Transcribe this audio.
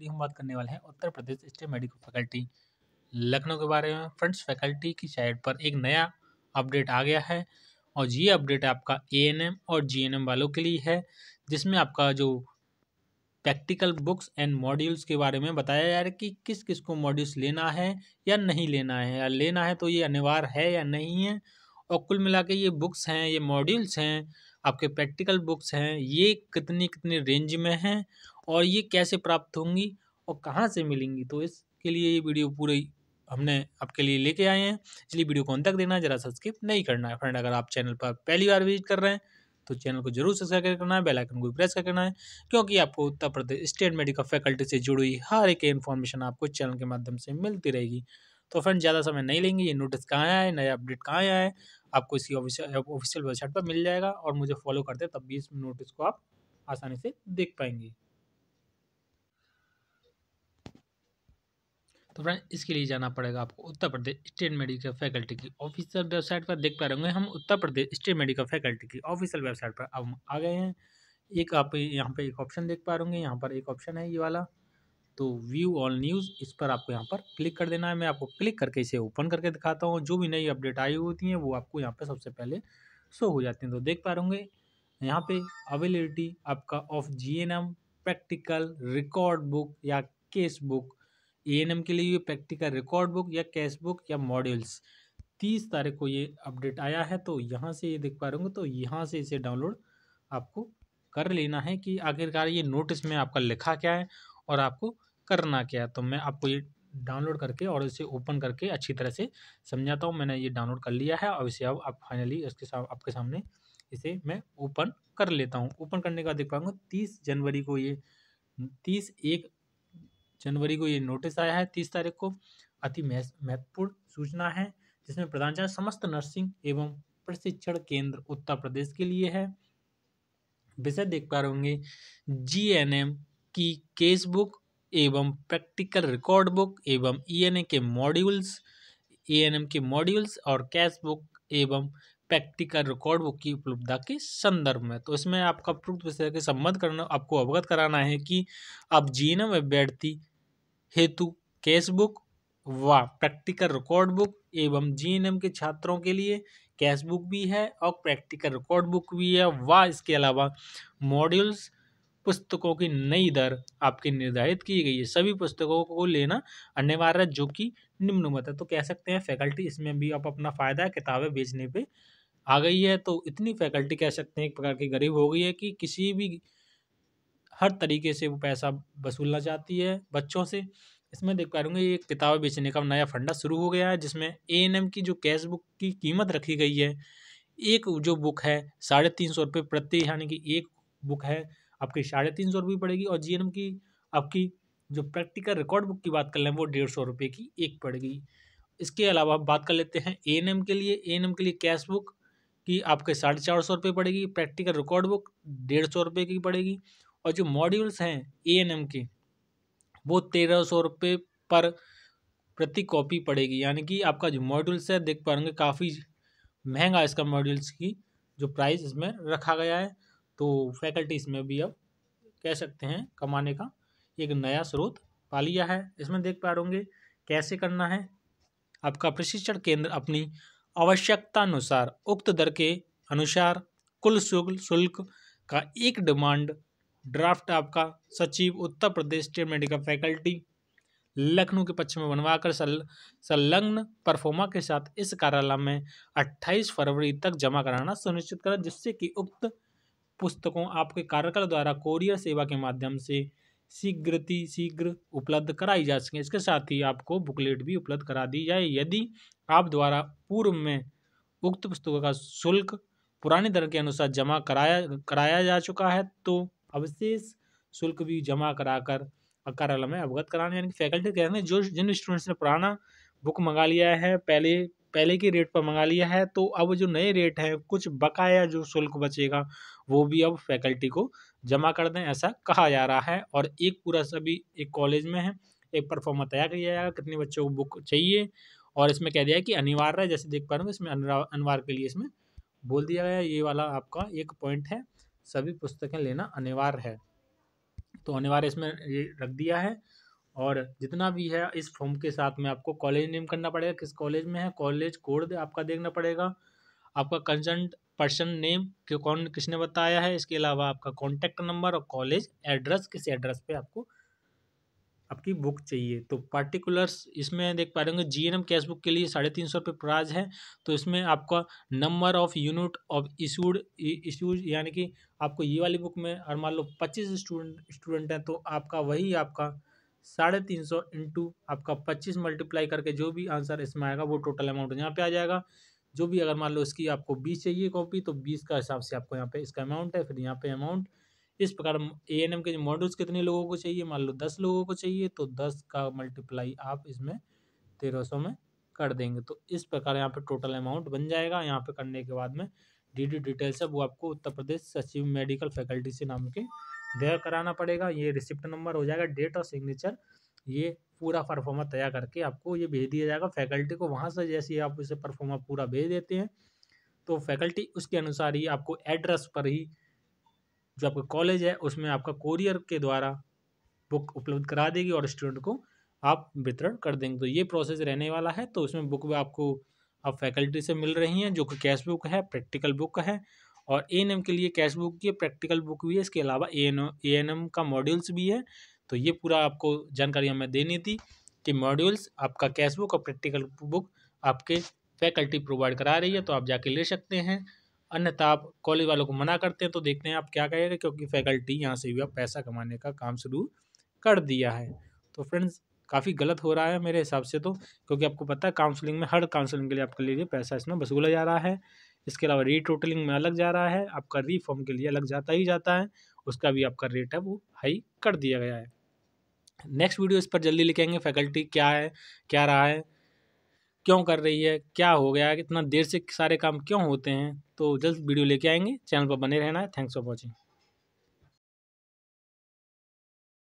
के लिए हम बात करने वाले हैं Uttar Pradesh state medical faculty Lucknow के बारे में फ्रेंड्स फैकल्टी की साइट पर एक नया अपडेट आ गया है और ये अपडेट आपका ए और जी वालों के लिए है जिसमें आपका जो प्रैक्टिकल बुक्स एंड मॉड्यूल्स के बारे में बताया जा रहा है कि किस किस को मॉड्यूल्स लेना है या नहीं लेना है या लेना है तो ये अनिवार्य है या नहीं है और कुल मिला ये बुक्स हैं ये मॉड्यूल्स हैं आपके प्रैक्टिकल बुक्स हैं ये कितनी कितनी रेंज में हैं और ये कैसे प्राप्त होंगी और कहाँ से मिलेंगी तो इसके लिए ये वीडियो पूरी हमने आपके लिए लेके आए हैं इसलिए वीडियो को अंत तक देना जरा सब्सक्राइब नहीं करना है फ्रेंड अगर आप चैनल पर पहली बार विजिट कर रहे हैं तो चैनल को जरूर सब्सक्राइब करना है बेल आइकन को प्रेस करना है क्योंकि आपको Uttar Pradesh state medical faculty से जुड़ी हर एक इन्फॉर्मेशन आपको चैनल के माध्यम से मिलती रहेगी तो फ्रेंड ज़्यादा समय नहीं लेंगे ये नोटिस कहाँ आया है नया अपडेट कहाँ आया है आपको इसी ऑफिशियल ऑफिशियल वेबसाइट पर मिल जाएगा और मुझे फॉलो करते तब भी इस नोटिस को आप आसानी से देख पाएंगे तो फ्रेंड इसके लिए जाना पड़ेगा आपको Uttar Pradesh state medical faculty की ऑफिशियल वेबसाइट पर देख पा रहे होंगे हम Uttar Pradesh state medical faculty की ऑफिशियल वेबसाइट पर अब आ गए हैं एक आप यहाँ पे एक ऑप्शन देख पा रहे होंगे यहाँ पर एक ऑप्शन है ये वाला तो व्यू ऑल न्यूज़ इस पर आपको यहाँ पर क्लिक कर देना है मैं आपको क्लिक करके इसे ओपन करके दिखाता हूँ जो भी नई अपडेट आई होती हैं वो आपको यहाँ पर सबसे पहले शो हो जाती हैं तो देख पा रहे यहाँ पे अवेलेबिलिटी आपका of GNM practical record book या केस बुक एएनएम के लिए प्रैक्टिकल रिकॉर्ड बुक या कैश बुक या मॉड्यूल्स तीस तारीख को ये अपडेट आया है तो यहाँ से ये देख पा रहे तो यहाँ से इसे डाउनलोड आपको कर लेना है कि आखिरकार ये नोटिस में आपका लिखा क्या है और आपको करना क्या तो मैं आपको ये डाउनलोड करके और इसे ओपन करके अच्छी तरह से समझाता हूँ मैंने ये डाउनलोड कर लिया है और इसे अब आप फाइनली उसके साथ आपके सामने इसे मैं ओपन कर लेता हूँ ओपन करने का देख पाऊँगा तीस जनवरी को ये तीस एक जनवरी को ये नोटिस आया है तीस तारीख को अति महत्वपूर्ण सूचना है जिसमें प्रधानाचार्य समस्त नर्सिंग एवं प्रशिक्षण केंद्र उत्तर प्रदेश के लिए है विषय देख पा रहे होंगे जी एन एम की केस बुक एवं प्रैक्टिकल रिकॉर्ड बुक एवं ईएनए e के मॉड्यूल्स एएनएम e के मॉड्यूल्स और कैश बुक एवं प्रैक्टिकल रिकॉर्ड बुक की उपलब्धता के संदर्भ में तो इसमें आपका प्रूफ विषय के संबंध करना आपको अवगत कराना है कि अब जीएनएम अभ्यर्थी हेतु कैश बुक व प्रैक्टिकल रिकॉर्ड बुक एवं जीएनएम के छात्रों के लिए कैश बुक भी है और प्रैक्टिकल रिकॉर्ड बुक भी है व इसके अलावा मॉड्यूल्स पुस्तकों की नई दर आपकी निर्धारित की गई है सभी पुस्तकों को लेना अनिवार्य जो कि निम्न मत है तो कह सकते हैं फैकल्टी इसमें भी आप अपना फ़ायदा किताबें बेचने पर आ गई है तो इतनी फैकल्टी कह सकते हैं एक प्रकार की गरीब हो गई है कि किसी भी हर तरीके से वो पैसा वसूलना चाहती है बच्चों से इसमें देख पा रूँगी एक किताबें बेचने का नया फंडा शुरू हो गया है जिसमें ए एन एम की जो कैश बुक की कीमत रखी गई है एक जो बुक है साढ़े तीन सौ रुपये प्रति यानी कि एक बुक है आपकी साढ़े तीन सौ रुपये पड़ेगी और जी की आपकी जो प्रैक्टिकल रिकॉर्ड बुक की बात कर लें वो डेढ़ सौ रुपये की एक पड़ेगी इसके अलावा आप बात कर लेते हैं ए के लिए ए के लिए कैश बुक की आपके साढ़े चार सौ रुपये पड़ेगी प्रैक्टिकल रिकॉर्ड बुक डेढ़ सौ रुपये की पड़ेगी और जो मॉड्यूल्स हैं ए के वो तेरह सौ रुपये पर प्रति कॉपी पड़ेगी यानी कि आपका जो मॉड्यूल्स है देख पाएंगे काफ़ी महंगा इसका मॉड्यूल्स की जो प्राइस इसमें रखा गया है तो फैकल्टीज में भी अब कह सकते हैं कमाने का एक नया स्रोत पा लिया है इसमें देख पा रहे कैसे करना है आपका प्रशिक्षण केंद्र अपनी आवश्यकता अनुसार उक्त दर के अनुसार कुल शुल्क शुल्क का एक डिमांड ड्राफ्ट आपका सचिव Uttar Pradesh state medical faculty Lucknow के पक्ष में बनवाकर संलग्न परफोमा के साथ इस कार्यालय में 28 फरवरी तक जमा कराना सुनिश्चित करें जिससे कि उक्त पुस्तकों आपके कार्यकाल द्वारा कोरियर सेवा के माध्यम से शीघ्र शीघ्र उपलब्ध कराई जा सके इसके साथ ही आपको बुकलेट भी उपलब्ध करा दी जाए यदि आप द्वारा पूर्व में उक्त पुस्तकों का शुल्क पुराने दर के अनुसार जमा कराया कराया जा चुका है तो अवशेष शुल्क भी जमा कराकर कार्यालय में अवगत कराना यानी कि फैकल्टी कह रहे हैं जो जिन स्टूडेंट्स ने पुराना बुक मंगा लिया है पहले पहले के रेट पर मंगा लिया है तो अब जो नए रेट हैं कुछ बकाया जो शुल्क बचेगा वो भी अब फैकल्टी को जमा कर दें ऐसा कहा जा रहा है और एक पूरा सभी एक कॉलेज में है एक परफॉर्म तैयार किया जाएगा कितने बच्चों को बुक चाहिए और इसमें कह दिया कि अनिवार्य है जैसे देख पा रहे हो इसमें अनिवार्य के लिए इसमें बोल दिया गया ये वाला आपका एक पॉइंट है सभी पुस्तकें लेना अनिवार्य है तो अनिवार्य इसमें ये रख दिया है और जितना भी है इस फॉर्म के साथ में आपको कॉलेज नेम करना पड़ेगा किस कॉलेज में है कॉलेज कोड आपका देखना पड़ेगा आपका कंसर्ट पर्सन नेम कि कौन किसने बताया है इसके अलावा आपका कॉन्टैक्ट नंबर और कॉलेज एड्रेस किस एड्रेस पे आपको आपकी बुक चाहिए तो पार्टिकुलर्स इसमें देख पा रहे होंगे जी एन कैश बुक के लिए साढ़े तीन सौ रुपये प्राइज है तो इसमें आपका number of unit of issued issues यानी कि आपको ये वाली बुक में और मान लो पच्चीस स्टूडेंट स्टूडेंट हैं तो आपका वही आपका साढ़े तीन सौ इंटू आपका पच्चीस मल्टीप्लाई करके जो भी आंसर इसमें आएगा वो टोटल अमाउंट यहाँ पे आ जाएगा जो भी अगर मान लो इसकी आपको बीस चाहिए कॉपी तो बीस का हिसाब से आपको यहाँ पे इसका अमाउंट है फिर यहाँ पे अमाउंट इस प्रकार ए एन एम के मॉडल्स कितने लोगों को चाहिए मान लो दस लोगों को चाहिए तो दस का मल्टीप्लाई आप इसमें तेरह सौ में कर देंगे तो इस प्रकार यहाँ पे टोटल अमाउंट बन जाएगा यहाँ पे करने के बाद में डी डी डिटेल्स है वो आपको उत्तर प्रदेश सचिव मेडिकल फैकल्टी से नाम के देयर कराना पड़ेगा ये रिसिप्ट नंबर हो जाएगा डेट और सिग्नेचर ये पूरा परफॉर्मा तैयार करके आपको ये भेज दिया जाएगा फैकल्टी को वहाँ से जैसे आप उसे परफॉर्मा पूरा भेज देते हैं तो फैकल्टी उसके अनुसार ही आपको एड्रेस पर ही जो आपका कॉलेज है उसमें आपका कोरियर के द्वारा बुक उपलब्ध करा देगी और स्टूडेंट को आप वितरण कर देंगे तो ये प्रोसेस रहने वाला है तो उसमें बुक भी आपको आप फैकल्टी से मिल रही हैं जो कि कैश बुक है प्रैक्टिकल बुक है और ए एन एम के लिए कैश बुक की प्रैक्टिकल बुक भी है इसके अलावा A N A N M का मॉड्यूल्स भी है तो ये पूरा आपको जानकारी हमें देनी थी कि मॉड्यूल्स आपका कैश बुक और प्रैक्टिकल बुक आपके फैकल्टी प्रोवाइड करा रही है तो आप जाके ले सकते हैं अन्यथा आप कॉलेज वालों को मना करते हैं तो देखते हैं आप क्या कहेगा क्योंकि फैकल्टी यहाँ से भी आप पैसा कमाने का काम शुरू कर दिया है तो फ्रेंड्स काफ़ी गलत हो रहा है मेरे हिसाब से तो क्योंकि आपको पता है काउंसलिंग में हर काउंसलिंग के लिए आपके लिए पैसा इसमें वसूला जा रहा है इसके अलावा रीटोटलिंग में अलग जा रहा है आपका रीफॉर्म के लिए अलग जाता ही जाता है उसका भी आपका रेट है वो हाई कर दिया गया है नेक्स्ट वीडियो इस पर जल्दी लिखेंगे फैकल्टी क्या है क्या रहा है क्यों कर रही है क्या हो गया है इतना देर से सारे काम क्यों होते हैं तो जल्द वीडियो लेके आएंगे चैनल पर बने रहना है थैंक्स फॉर वॉचिंग